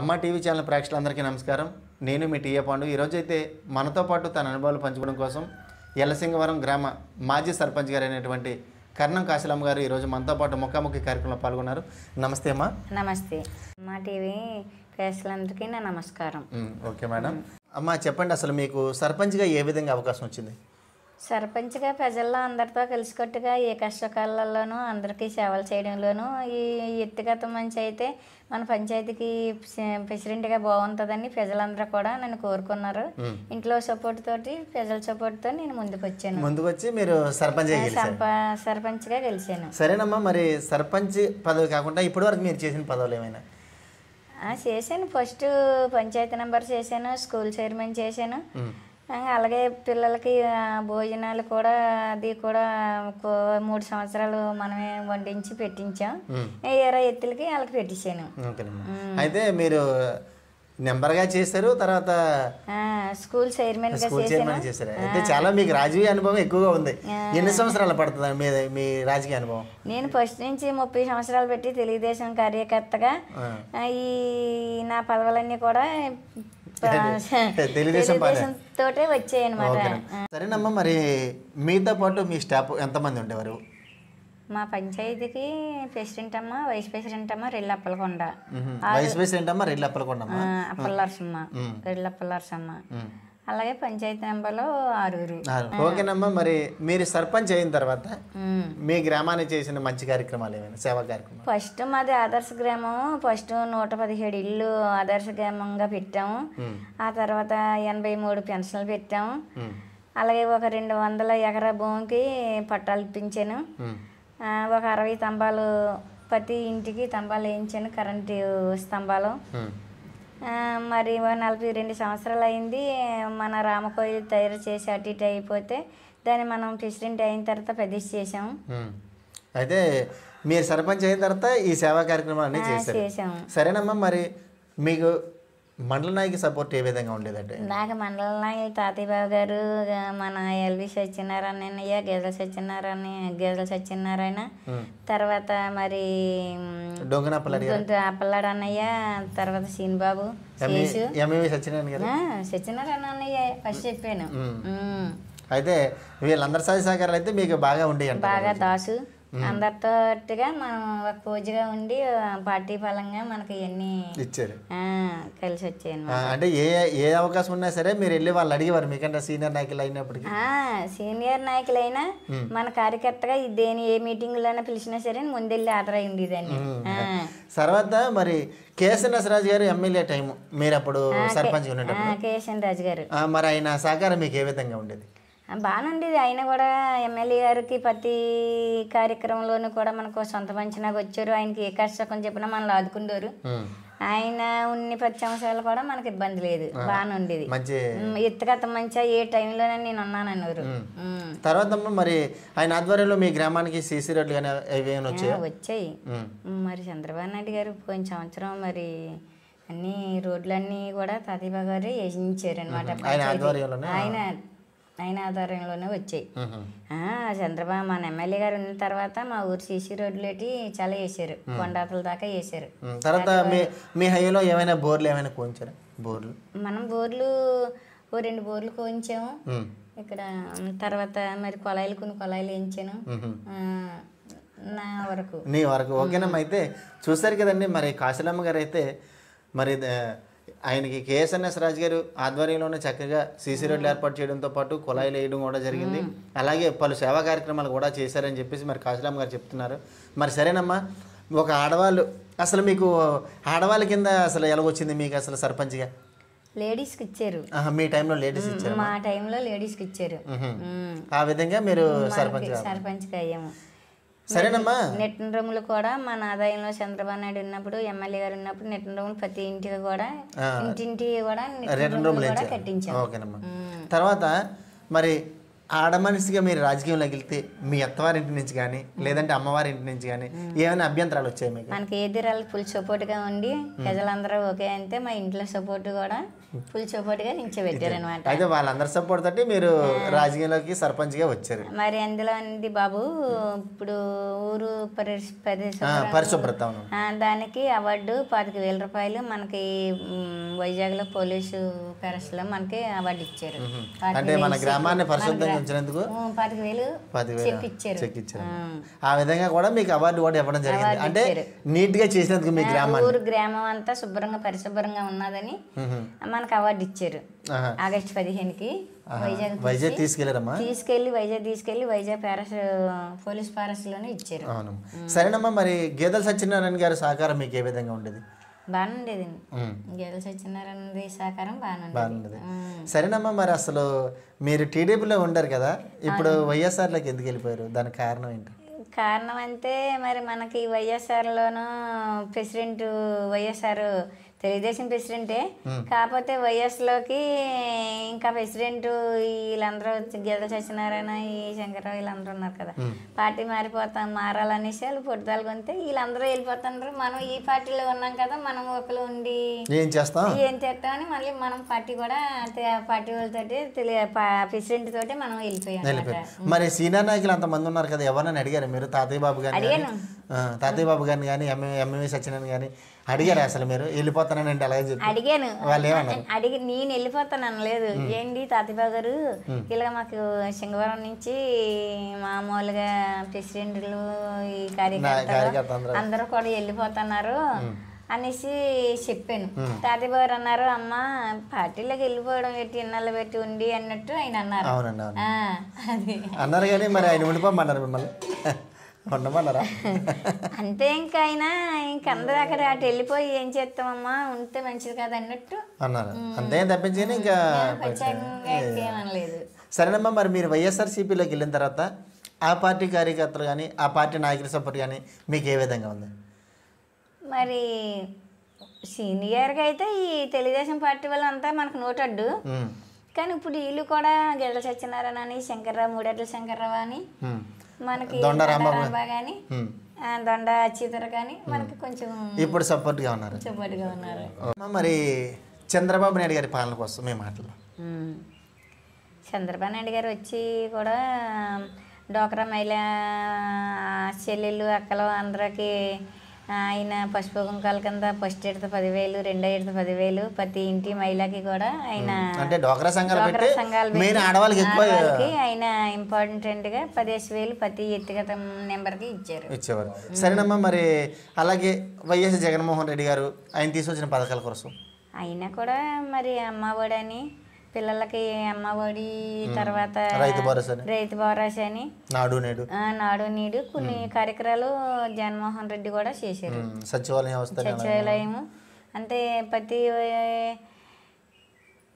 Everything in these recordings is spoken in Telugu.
అమ్మ టీవీ ఛానల్ ప్రేక్షకులందరికీ నమస్కారం నేను మీ టీఏ పాండు ఈరోజైతే మనతో పాటు తన అనుభవాలు పంచుకోవడం కోసం ఎల్లసింగవరం గ్రామ మాజీ సర్పంచ్ గారైనటువంటి కర్ణం కాశలమ్మ గారు ఈరోజు మనతో పాటు ముఖాముఖి కార్యక్రమంలో పాల్గొన్నారు నమస్తే అమ్మా నమస్తే మా టీవీ ప్రేక్షకులందరికీ నా నమస్కారం ఓకే మేడం అమ్మ చెప్పండి అసలు మీకు సర్పంచ్గా ఏ విధంగా అవకాశం వచ్చింది సర్పంచ్గా ప్రజల్లో అందరితో కలిసికట్టుగా ఏ కష్టకాలలోనూ అందరికీ సేవలు చేయడంలోనూ ఈ వ్యక్తిగత మంచి అయితే మన పంచాయతీకి ప్రెసిడెంట్గా బాగుంటుందని ప్రజలందరూ కూడా నన్ను కోరుకున్నారు ఇంట్లో సపోర్ట్ తోటి ప్రజల సపోర్ట్తో నేను ముందుకు వచ్చాను ముందుకు వచ్చి మీరు సర్పంచ్ సర్పంచ్గా గెలిచాను సరేనమ్మా మరి సర్పంచ్ పదవి కాకుండా ఇప్పటి వరకు మీరు చేసిన పదవులు ఏమైనా చేశాను ఫస్ట్ పంచాయతీ నెంబర్ చేశాను స్కూల్ చైర్మన్ చేశాను అలాగే పిల్లలకి భోజనాలు కూడా అది కూడా మూడు సంవత్సరాలు మనమే వండించి పెట్టించాం ఇరవై ఎత్తులకి వాళ్ళకి పెట్టించాను అయితే మీరు నెంబర్గా చేశారు తర్వాత స్కూల్ చైర్మన్ స్కూల్ చైర్మన్ చేశారు అయితే చాలా మీకు రాజకీయ అనుభవం ఎక్కువగా ఉంది ఎన్ని సంవత్సరాలు పడుతుంది మీ మీ రాజకీయ అనుభవం నేను ఫస్ట్ నుంచి ముప్పై సంవత్సరాలు పెట్టి తెలుగుదేశం కార్యకర్తగా ఈ నా పదవులన్నీ కూడా తోటే వచ్చాయి సరేనమ్మా మరి మీతో పాటు మీ స్టాఫ్ ఎంతమంది ఉండేవారు మా పంచాయతీకి ప్రెసిడెంట్ అమ్మ వైస్ ప్రెసిడెంట్ అమ్మ రెల్లి అప్పలకొండ వైస్ ప్రెసిడెంట్ అమ్మ రెల్లి అప్పలకొండ అప్పలర్సమ్మ రెల్లి అప్పలర్సమ్మ అలాగే పంచాయతీ నెంబర్లో ఆరుగురు ఓకేనమ్మా మరి మీరు సర్పంచ్ అయిన తర్వాత మీ గ్రామాన్ని చేసిన మంచి కార్యక్రమాలు ఏమైనా సేవా కార్యక్రమం ఫస్ట్ మాది ఆదర్శ గ్రామం ఫస్ట్ నూట పదిహేడు ఇల్లు ఆదర్శ గ్రామంగా పెట్టాము ఆ తర్వాత ఎనభై మూడు పెన్షన్లు పెట్టాము అలాగే ఒక రెండు వందల ఎకరా భూమికి పట్టాలు ఇప్పించాను ఒక అరవై స్తంభాలు ప్రతి ఇంటికి స్తంభాలు వేయించాను కరెంటు స్తంభాలు మరి నలభై రెండు సంవత్సరాలు అయింది మన రామకోయి తయారు చేసి అటు ఇటు అయిపోతే దాన్ని మనం ప్రెసిడెంట్ అయిన తర్వాత పెద్ద చేసాము అయితే మీరు సర్పంచ్ అయిన తర్వాత ఈ సేవా కార్యక్రమాలు చేసాం సరేనమ్మా మరి మీకు మండల నాయకి సపోర్ట్ ఏ విధంగా ఉండేదండి నాకు మండల నాయకి తాతయ్యబాబు గారు మన ఎల్వి సత్యనారాయణయ్య గేదల సత్యనారాయణ గేదల సత్యనారాయణ తర్వాత మరి డొంగన అప్పలాడు అన్నయ్య తర్వాత సీనిబాబు సత్యనారాయణ సత్యనారాయణ అన్నయ్య ఫస్ట్ చెప్పాను అయితే వీళ్ళందరి సహాయ సహకారాలు అయితే మీకు బాగా ఉండేవి బాగా దాసు అందరితో మనం ఒక కోచ్గా ఉండి పార్టీ ఫలంగా మనకి ఇవన్నీ ఇచ్చారు కలిసి వచ్చాయి అంటే ఏ ఏ అవకాశం ఉన్నా సరే మీరు వెళ్ళి వాళ్ళు అడిగేవారు మీకంటే సీనియర్ నాయకులు అయినప్పటికీ సీనియర్ నాయకులైనా మన కార్యకర్తగా దేని ఏ అయినా పిలిచినా సరే ముందెళ్ళి ఆర్డర్ అయి ఉండేదాన్ని తర్వాత మరి కేఎస్ఎన్ రాజు గారు ఎమ్మెల్యే టైం మీరు అప్పుడు సర్పంచ్ ఉన్నప్పుడు రాజు గారు మరి ఆయన సహకారం మీకు ఏ విధంగా ఉండేది బాగానే ఉండేది ఆయన కూడా ఎమ్మెల్యే గారికి ప్రతి కార్యక్రమంలోనూ కూడా మనకు సొంత పంచినాకు వచ్చారు ఆయనకి ఏ కష్టకం చెప్పినా మనల్ని ఆదుకుండోరు ఆయన ఉన్ని ప్రతి అంశాలు కూడా మనకి ఇబ్బంది లేదు బాగానే ఉండేది ఎత్తుగత మంచిగా ఏ టైంలో నేను ఉన్నానన్నారు తర్వాత మరి ఆయన ఆధ్వర్యంలో మీ గ్రామానికి సీసీ రోడ్లు కానీ వచ్చాయి మరి చంద్రబాబు నాయుడు గారు కొంచెం సంవత్సరం మరి అన్ని రోడ్లన్నీ కూడా తాతయ్య గారు యజించారు అనమాట ఆయన ఆయన ఆధ్వర్యంలోనే వచ్చాయి చంద్రబాబు మన ఎమ్మెల్యే గారు ఉన్న తర్వాత మా ఊరు రోడ్లు ఎట్టి చాలా వేసారు కొండాతల దాకా వేసారు తర్వాత మీ హైలో ఏమైనా బోర్లు ఏమైనా కోయించారా బోర్లు మనం బోర్లు ఓ రెండు బోర్లు కోయించాము ఇక్కడ తర్వాత మరి కొలాయిలు కొన్ని కొలాయిలు వేయించాను నా వరకు నీ వరకు ఓకేనమ్మా అయితే చూసారు కదండి మరి కాశీలమ్మ గారు అయితే మరి ఆయనకి కేఎస్ఎన్ఎస్ రాజు గారు ఆధ్వర్యంలోనే చక్కగా సీసీ రోడ్లు ఏర్పాటు చేయడంతో పాటు కుళాయిలు వేయడం కూడా జరిగింది అలాగే పలు సేవా కార్యక్రమాలు కూడా చేశారని చెప్పేసి మరి కాశీరామ్ గారు చెప్తున్నారు మరి సరేనమ్మా ఒక ఆడవాళ్ళు అసలు మీకు ఆడవాళ్ళ కింద అసలు ఎలా వచ్చింది మీకు అసలు సర్పంచ్గా లేడీస్కి ఇచ్చారు మీ టైంలో లేడీస్ ఇచ్చారు మా టైంలో లేడీస్కి ఇచ్చారు ఆ విధంగా మీరు సర్పంచ్ సర్పంచ్గా అయ్యాము సరేనమ్మా నెట్టిన రూములు కూడా మన ఆదాయంలో చంద్రబాబు నాయుడు ఉన్నప్పుడు ఎమ్మెల్యే గారు ఉన్నప్పుడు నెట్టిన రూములు ప్రతి ఇంటికి కూడా ఇంటింటి కూడా నెట్టిన కట్టించారు తర్వాత మరి ఆడమనిషిగా మీరు రాజకీయంలోకి వెళ్తే మీ అత్తవారింటి నుంచి కానీ లేదంటే అమ్మవారి ఇంటి నుంచి కానీ ఏమైనా అభ్యంతరాలు వచ్చాయి మీకు మనకి ఏది రాళ్ళు ఫుల్ సపోర్ట్గా ఉండి ప్రజలందరూ ఓకే అంటే మా ఇంట్లో సపోర్ట్ కూడా ఫుల్ సపోర్ట్గా నిలిచిపెట్టారనమాట అయితే వాళ్ళందరి సపోర్ట్ తోటి మీరు రాజకీయంలోకి సర్పంచ్గా వచ్చారు మరి అందులో అండి బాబు ఇప్పుడు ఊరు పరిశుభ్రత దానికి అవార్డు పాతిక వేల రూపాయలు మనకి వైజాగ్లో పోలీసు పెరస్లో మనకి అవార్డు ఇచ్చారు అంటే మన గ్రామాన్ని పరిశుభ్రంగా పెంచినందుకు చెక్ ఇచ్చారు ఆ విధంగా కూడా మీకు అవార్డు కూడా ఇవ్వడం జరిగింది అంటే నీట్ గా చేసినందుకు మీ గ్రామం ఊరు గ్రామం అంతా శుభ్రంగా పరిశుభ్రంగా ఉన్నదని మనకు అవార్డు ఇచ్చారు ఆగస్ట్ పదిహేనుకి వైజాగ్ వైజాగ్ తీసుకెళ్ళారమ్మా తీసుకెళ్ళి వైజాగ్ తీసుకెళ్లి వైజాగ్ ప్యారస్ పోలీస్ ప్యారస్ లోనే ఇచ్చారు అవును సరేనమ్మా మరి గేదెల సత్యనారాయణ గారి సహకారం మీకు ఏ విధంగా ఉండేది బాగానే ఉండేది గెలిచి వచ్చినారన్నది సహకారం ఉండేది సరేనమ్మా మరి అసలు మీరు టీడీపీలో ఉండరు కదా ఇప్పుడు వైఎస్ఆర్లోకి ఎందుకు వెళ్ళిపోయారు దానికి కారణం ఏంటి కారణం అంటే మరి మనకి వైఎస్ఆర్లోనూ ప్రెసిడెంట్ వైఎస్ఆర్ తెలుగుదేశం ప్రెసిడెంటే కాకపోతే వైఎస్ లోకి ఇంకా ప్రెసిడెంట్ వీళ్ళందరూ గీత సత్యనారాయణ ఈ శంకరరావు వీళ్ళందరూ ఉన్నారు కదా పార్టీ మారిపోతాం మారాలనేసి వాళ్ళు పొట్టుదలు కొంటే వీళ్ళందరూ వెళ్ళిపోతున్నారు మనం ఈ పార్టీలో ఉన్నాం కదా మనం ఒకరు ఉండి ఏం చేస్తాం ఏం చేస్తామని మళ్ళీ మనం పార్టీ కూడా పార్టీ వాళ్ళతోటి ప్రెసిడెంట్ తోటి మనం వెళ్ళిపోయాం మరి సీనియర్ నాయకులు అంతమంది ఉన్నారు కదా ఎవరైనా అడిగారు మీరు తాతయ్య బాబు గారు తాతయ్య బాబు గారిని కానీ ఎంఏ ఎంఏ సత్యనారాయణ కానీ అడిగారు అసలు మీరు వెళ్ళిపోతానండి అలాగే చెప్పి అడిగాను వాళ్ళు ఏమన్నారు అడిగి నేను వెళ్ళిపోతాను అనలేదు ఏంటి తాతిబా గారు ఇలా మాకు శంగవరం నుంచి మామూలుగా ప్రెసిడెంట్లు ఈ కార్యకర్తలు అందరూ కూడా వెళ్ళిపోతున్నారు అనేసి చెప్పాను తాతయ్యబారు అన్నారు అమ్మ పార్టీలోకి వెళ్ళిపోవడం పెట్టి ఇన్నాళ్ళు పెట్టి ఉండి అన్నట్టు ఆయన అన్నారు అన్నారు కానీ మరి ఆయన ఉండిపోమన్నారు మిమ్మల్ని ఉండమన్నారా అంతే ఇంకా అయినా ఇంకా అందరూ అక్కడ అటు వెళ్ళిపోయి ఏం చేస్తామమ్మా ఉంటే మంచిది కాదు అన్నట్టు అన్నారు అంతే తప్పించి ఇంకా సరేనమ్మా మరి మీరు వైఎస్ఆర్ సిపిలోకి వెళ్ళిన తర్వాత ఆ పార్టీ కార్యకర్తలు కానీ ఆ పార్టీ నాయకుల సపోర్ట్ కానీ మీకు ఏ విధంగా ఉంది మరి సీనియర్గా అయితే ఈ తెలుగుదేశం పార్టీ అంతా మనకు నోటడ్డు కానీ ఇప్పుడు వీళ్ళు కూడా గిళ్ళ సత్యనారాయణ అని శంకర్రావు మూడెడ్ల శంకర్రావు అని మనకి దొండరాంబాబు కానీ దొండ చీతర కానీ మనకి కొంచెం ఇప్పుడు సపోర్ట్గా ఉన్నారు సపోర్ట్గా ఉన్నారు మరి చంద్రబాబు నాయుడు గారి పాలన కోసం మీ మాటలు చంద్రబాబు నాయుడు గారు వచ్చి కూడా డోక్రా మహిళ చెల్లెళ్ళు అక్కలు అందరికీ ఆయన పసుపు కుంకాల కింద ఫస్ట్ ఎడత పదివేలు రెండో ఎడత పదివేలు ప్రతి ఇంటి మహిళకి కూడా ఆయన అంటే డోక్రా సంఘాలు సంఘాలు ఆయన ఇంపార్టెంట్ గా పదిహేను వేలు ప్రతి వ్యక్తిగత నెంబర్ కి ఇచ్చారు ఇచ్చేవారు సరేనమ్మా మరి అలాగే వైఎస్ జగన్మోహన్ రెడ్డి గారు ఆయన తీసుకొచ్చిన పథకాల కోసం అయినా కూడా మరి అని పిల్లలకి అమ్మ ఒడి తర్వాత రైతు భరోసా రైతు భరోసా అని నాడు నేడు నాడు నేడు కొన్ని కార్యక్రమాలు జగన్మోహన్ రెడ్డి కూడా చేశారు సచివాలయం సచివాలయం అంటే ప్రతి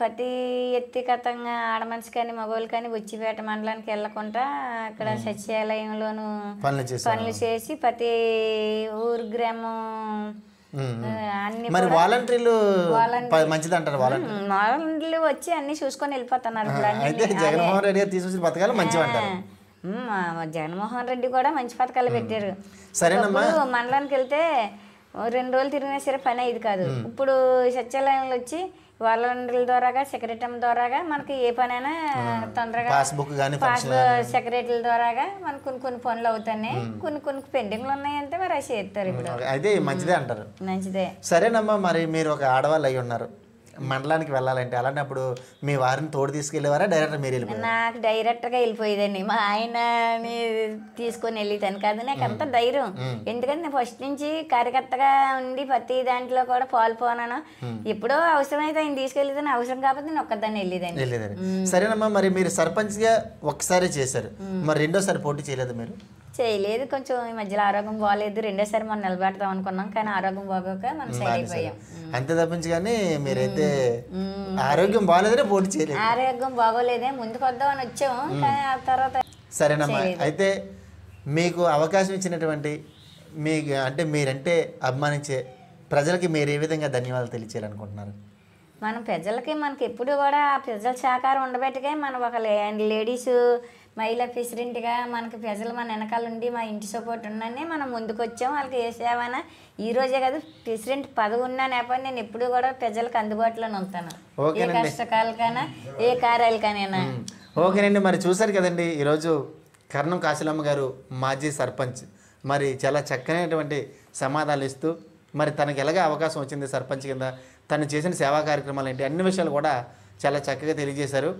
ప్రతి వ్యక్తిగతంగా ఆడమనిషి కానీ మగవాళ్ళు కానీ వచ్చిపేట మండలానికి వెళ్లకుండా అక్కడ సచివాలయంలోనూ పనులు చేసి ప్రతి ఊరు గ్రామం అన్ని మరి వాలంటీర్లు మంచిది అంటారు వాలంటీర్లు వచ్చి అన్ని చూసుకొని వెళ్ళిపోతున్నారు జగన్మోహన్ రెడ్డి తీసుకొచ్చిన పథకాలు మంచివి అంటారు జగన్మోహన్ రెడ్డి కూడా మంచి పథకాలు పెట్టారు సరేనమ్మా మండలానికి వెళ్తే రెండు రోజులు తిరిగినా సరే పని అయ్యేది కాదు ఇప్పుడు సచివాలయంలో వచ్చి వాలంటీర్ల ద్వారాగా సెక్రటరీ ద్వారాగా మనకి ఏ పనైనా తొందరగా పాస్బుక్ సెక్రటరీల ద్వారాగా మనకు కొన్ని కొన్ని పనులు అవుతున్నాయి కొన్ని కొన్ని పెండింగ్లు ఉన్నాయంటే మరి అసలు చేస్తారు ఇప్పుడు అయితే మంచిదే అంటారు మంచిదే సరేనమ్మా మరి మీరు ఒక ఆడవాళ్ళు అయి ఉన్నారు మండలానికి వెళ్ళాలంటే అలాంటప్పుడు మీ వారిని తోడు తీసుకెళ్ళేవారా డైరెక్టర్ మీరు వెళ్ళిపోయారు నాకు డైరెక్టర్గా వెళ్ళిపోయేదండి మా ఆయన తీసుకొని వెళ్ళేదాన్ని కాదు నాకు అంత ధైర్యం ఎందుకంటే నేను ఫస్ట్ నుంచి కార్యకర్తగా ఉండి ప్రతి దాంట్లో కూడా పాల్పోనాను ఎప్పుడో అవసరమైతే ఆయన తీసుకెళ్ళేదాన్ని అవసరం కాబట్టి నేను ఒక్కదాన్ని వెళ్ళేదాన్ని వెళ్ళేదాన్ని సరేనమ్మా మరి మీరు సర్పంచ్గా ఒకసారి చేశారు మరి రెండోసారి పోటీ చేయలేదు మీరు చేయలేదు కొంచెం ఈ మధ్యలో ఆరోగ్యం బాగాలేదు రెండోసారి మనం నిలబెడతాం అనుకున్నాం కానీ ఆరోగ్యం బాగోక మనం సైడ్ అంతే తప్పించి కానీ మీరైతే ఆరోగ్యం బాగోలేదే పోటీ చేయలేదు ఆరోగ్యం బాగోలేదే ముందు వద్దాం అని వచ్చాం కానీ ఆ తర్వాత సరేనమ్మా అయితే మీకు అవకాశం ఇచ్చినటువంటి మీకు అంటే మీరంటే అభిమానించే ప్రజలకి మీరు ఏ విధంగా ధన్యవాదాలు తెలియచేయాలనుకుంటున్నారు మనం ప్రజలకి మనకి ఎప్పుడు కూడా ప్రజల సహకారం ఉండబెట్టుకే మనం ఒక లేడీస్ మహిళ ప్రెసిడెంట్గా మనకి ప్రజలు మన వెనకాల ఉండి మా ఇంటి సపోర్ట్ ఉన్నానే మనం ముందుకు వచ్చాం వాళ్ళకి ఏ సేవనా ఈ రోజే కాదు ప్రెసిడెంట్ పదవి ఉన్నా నేపథ్యం నేను ఎప్పుడు కూడా ప్రజలకు అందుబాటులోనే ఉంటాను ఏ కష్టకాలకైనా ఏ కార్యాలకైనా ఓకేనండి మరి చూసారు కదండి ఈరోజు కర్ణం కాశీలమ్మ గారు మాజీ సర్పంచ్ మరి చాలా చక్కనైనటువంటి సమాధానాలు ఇస్తూ మరి తనకి ఎలాగే అవకాశం వచ్చింది సర్పంచ్ కింద తను చేసిన సేవా కార్యక్రమాలు ఏంటి అన్ని విషయాలు కూడా చాలా చక్కగా తెలియజేశారు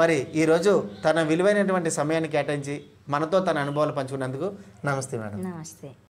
మరి ఈరోజు తన విలువైనటువంటి సమయాన్ని కేటాయించి మనతో తన అనుభవాలు పంచుకున్నందుకు నమస్తే మేడం నమస్తే